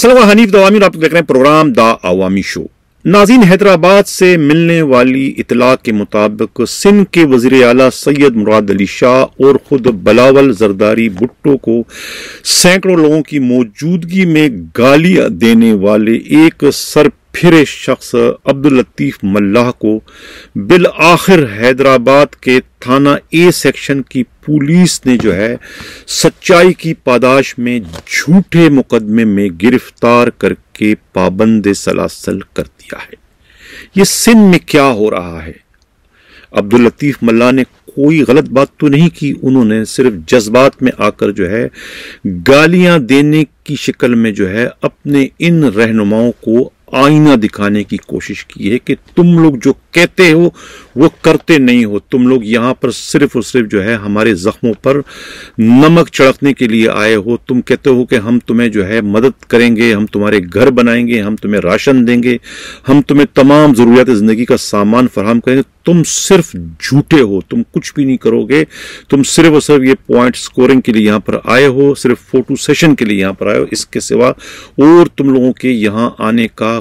असल हनीफ दवामी आप देख रहे हैं प्रोग्राम द आवामी शो नाजीन हैदराबाद से मिलने वाली इतला के मुताबिक सिंध के वजीर अला सैयद मुराद अली शाह और खुद बलावल जरदारी भुट्टो को सैकड़ों लोगों की मौजूदगी में गालियां देने वाले एक सर फिर इस शख्स अब्दुल लतीफ़ मल्लाह को बिल आखिर हैदराबाद के थाना ए सेक्शन की पुलिस ने जो है सच्चाई की पादाश में झूठे मुकदमे में गिरफ्तार करके पाबंद सलासल कर दिया है ये सिंध में क्या हो रहा है अब्दुल लतीफ़ मल्ला ने कोई गलत बात तो नहीं की उन्होंने सिर्फ जज्बात में आकर जो है गालियां देने की शिकल में जो है अपने इन रहनुमाओं को आईना दिखाने की कोशिश की है कि तुम लोग जो कहते हो वो करते नहीं हो तुम लोग यहाँ पर सिर्फ और सिर्फ जो है हमारे जख्मों पर नमक चढ़कने के लिए आए हो तुम कहते हो कि हम तुम्हें जो है मदद करेंगे हम तुम्हारे घर बनाएंगे हम तुम्हें राशन देंगे हम तुम्हें तमाम ज़रूरियात ज़िंदगी का सामान फराहम करेंगे तुम सिर्फ झूठे हो तुम कुछ भी नहीं करोगे तुम सिर्फ और सिर्फ ये पॉइंट स्कोरिंग के लिए यहाँ पर आए हो सिर्फ फोटो सेशन के लिए यहाँ पर आए हो इसके सिवा और तुम लोगों के यहाँ आने का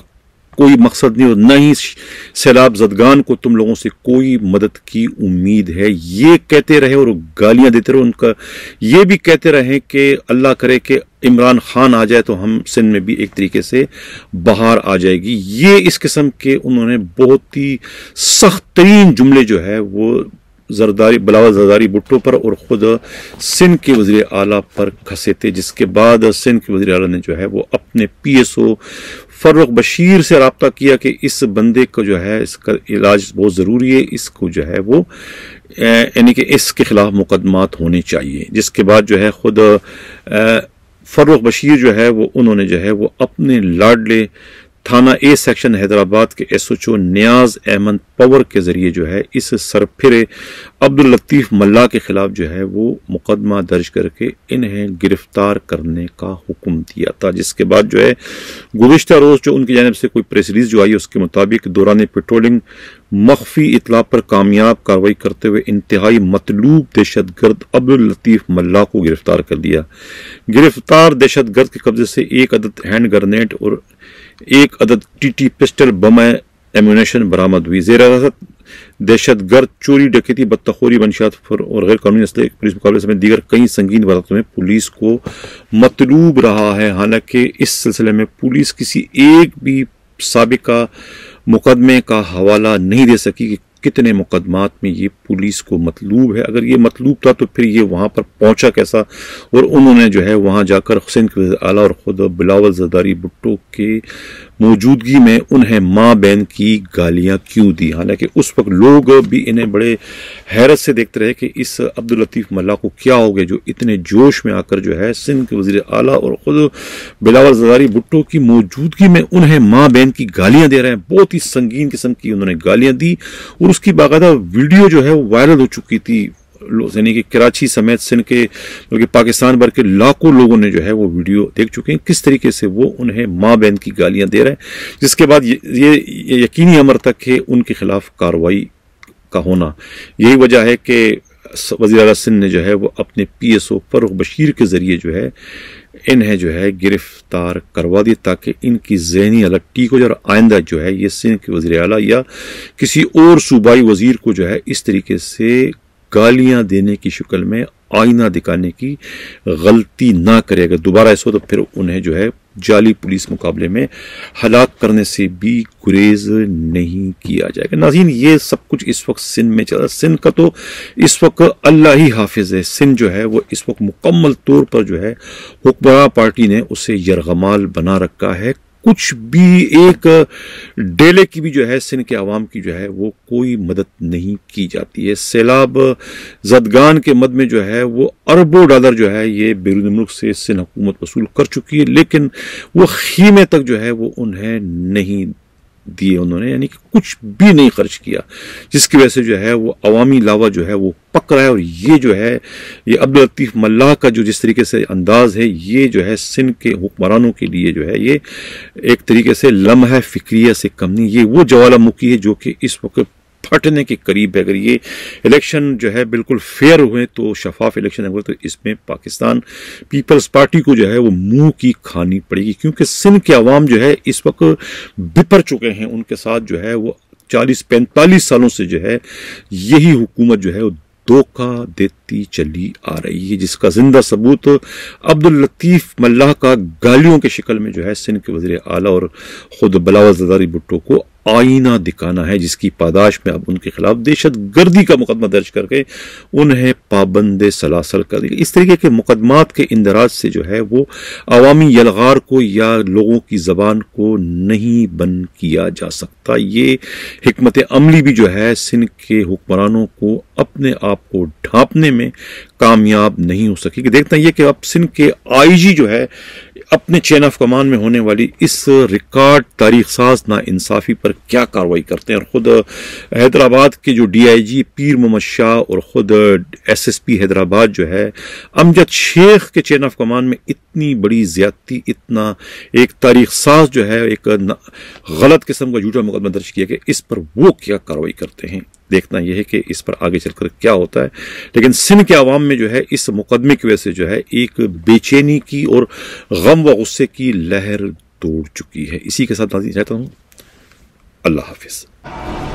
कोई मकसद नहीं और न ही सैलाब जदगान को तुम लोगों से कोई मदद की उम्मीद है ये कहते रहे और गालियां देते रहे उनका ये भी कहते रहे कि अल्लाह करे कि इमरान खान आ जाए तो हम सिंध में भी एक तरीके से बाहर आ जाएगी ये इस किस्म के उन्होंने बहुत ही सख्त तरीन जुमले जो है वो जरदारी बलावा जरदारी भुट्टो पर और ख़ुद सिंध के वजी अला पर खसे थे जिसके बाद सिंध के वजी अली ने जो है वो अपने P S O Farrukh Bashir से रबता किया कि इस बंदे को जो है इसका इलाज बहुत ज़रूरी है इसको जो है वो यानी कि इसके ख़िलाफ़ मुकदमात होने चाहिए जिसके बाद जो है ख़ुद फर्रुख बशीर जो है वो उन्होंने जो है वो अपने लाडले थाना ए सेक्शन हैदराबाद के ओ न्याज अहमद पवर के ज़रिए जो है इस सरफिर अब्दुल लतीफ़ मल्ला के ख़िलाफ़ जो है वो मुकदमा दर्ज करके इन्हें गिरफ्तार करने का हुक्म दिया था जिसके बाद जो है गुज्त रोज़ जो उनकी जानब से कोई प्रेस रिलीज़ जो आई उसके मुताबिक दौरान पेट्रोलिंग मख्फी इतला पर कामयाब कार्रवाई करते हुए इंतहाई मतलूब दहशत गर्द अब्दुल लतीफ़ मल्ला को गिरफ्तार कर दिया गिरफ्तार दहशत गर्द के कब्जे से एक अदद हैंड ग्रनेड और एक अदद टीटी पिस्टल बमें एम्यूनेशन बरामद हुई जेर दहशत गर्द चोरी डकैती बदतखोरी मंशियात फर और गैर कानूनी असले पुलिस मुकाबले समेत दीगर कई संगीन वारदातों में पुलिस को मतलूब रहा है हालांकि इस सिलसिले में पुलिस किसी एक भी सबका मुकदमे का हवाला नहीं दे सकी कि कितने मुकदमात में ये पुलिस को मतलूब है अगर ये मतलूब था तो फिर ये वहाँ पर पहुँचा कैसा और उन्होंने जो है वहाँ जाकर हुसैन आला और खुद बिलावल जरदारी भुट्टो के मौजूदगी में उन्हें माँ बहन की गालियाँ क्यों दी हालांकि उस वक्त लोग भी इन्हें बड़े हैरत से देखते रहे कि इस अब्दुल लतीफ़ मल्ला को क्या हो गया जो इतने जोश में आकर जो है सिंध के वजीर अला और ख़ुद बिलावर जदारी भुट्टो की मौजूदगी में उन्हें माँ बहन की गालियाँ दे रहे हैं बहुत ही संगीन किस्म की उन्होंने गालियाँ दी और उसकी बाकायदा वीडियो जो है वो वायरल हो चुकी थी यानी कि कराची समेत सिंध के बल्कि पाकिस्तान भर के लाखों लोगों ने जो है वो वीडियो देख चुके हैं किस तरीके से वो उन्हें माँ बहन की गालियाँ दे रहे हैं जिसके बाद ये, ये यकीनी अमर तक है उनके खिलाफ कार्रवाई का होना यही वजह है कि वजी अला सिंह ने जो है वो अपने P S O Farrukh Bashir के ज़रिए जो है इन्हें जो है गिरफ्तार करवा दिए ताकि इनकी जहनी अलग ठीक हो जाए और आइंदा जो है ये सिंध के वजी अला या किसी और सूबाई वजीर को जो है इस तरीके से गालियां देने की शक्ल में आईना दिखाने की गलती ना करे अगर दोबारा ऐसा हो तो फिर उन्हें जो है जाली पुलिस मुकाबले में हलाक करने से भी गुरेज नहीं किया जाएगा नाजीन ये सब कुछ इस वक्त सिंध में चल रहा है सिंध का तो इस वक्त अल्लाह ही हाफिज है सिंध जो है वो इस वक्त मुकम्मल तौर पर जो है हुक्मरान पार्टी ने उसे यरगमाल बना रखा है कुछ भी एक डेले की भी जो है सिंध के आवाम की जो है वो कोई मदद नहीं की जाती है सैलाब जदगान के मद में जो है वो अरबों डॉलर जो है ये बैरून मुल्क से सिंध हुकूमत वसूल कर चुकी है लेकिन वो खीमे तक जो है वो उन्हें नहीं दिए उन्होंने यानी कि कुछ भी नहीं खर्च किया जिसकी वजह से जो है वो अवामी लावा जो है वो पक रहा है और ये जो है ये अब्दुल लतीफ़ मल्लाह का जो जिस तरीके से अंदाज़ है ये जो है सिंध के हुक्मरानों के लिए जो है ये एक तरीके से लम्हा फिक्रिया से कम नहीं ये वो ज्वालामुखी है जो कि इस वक्त फटने के करीब है अगर ये इलेक्शन जो है बिल्कुल फेयर हुए तो शफाफ इलेक्शन हुए तो इसमें पाकिस्तान पीपल्स पार्टी को जो है वो मुंह की खानी पड़ेगी क्योंकि सिंध के अवाम जो है इस वक्त बिपर चुके हैं उनके साथ जो है वो चालीस पैंतालीस सालों से जो है यही हुकूमत जो है वो धोखा देती चली आ रही है जिसका जिंदा सबूत अब्दुल लतीफ मल्लाह का गालियों के शिकल में जो है सिंध के वजीर आला और खुद बलावल भुट्टो को आईना दिखाना है जिसकी पादाश में अब उनके खिलाफ दहशत गर्दी का मुकदमा दर्ज करके उन्हें पाबंद सलासल कर दिया इस तरीके के मुकदमात के इंदराज से जो है वो अवामी यलगार को या लोगों की जबान को नहीं बंद किया जा सकता ये हमत अमली भी जो है सिंध के हुक्मरानों को अपने आप को ढांपने में कामयाब नहीं हो सकी देखते हैं ये कि अब सिंध के आईजी जो है अपने चेन ऑफ कमान में होने वाली इस रिकॉर्ड तारीख साज ना इंसाफी पर क्या कार्रवाई करते हैं और ख़ुद हैदराबाद के जो डी आई जी पीर मोहम्मद शाह और ख़ुद एस एस पी हैदराबाद जो है अमजद शेख के चैन ऑफ कमान में इतनी बड़ी ज्यादती इतना एक तारीख साज जो है एक गलत किस्म का झूठा मुकदमा दर्ज किया गया इस पर वो क्या कार्रवाई करते हैं देखना यह है कि इस पर आगे चलकर क्या होता है लेकिन सिंध के आवाम में जो है इस मुकदमे की वजह से जो है एक बेचैनी की और गम गम व गुस्से की लहर तोड़ चुकी है इसी के साथ चाहता हूँ अल्लाह हाफिज़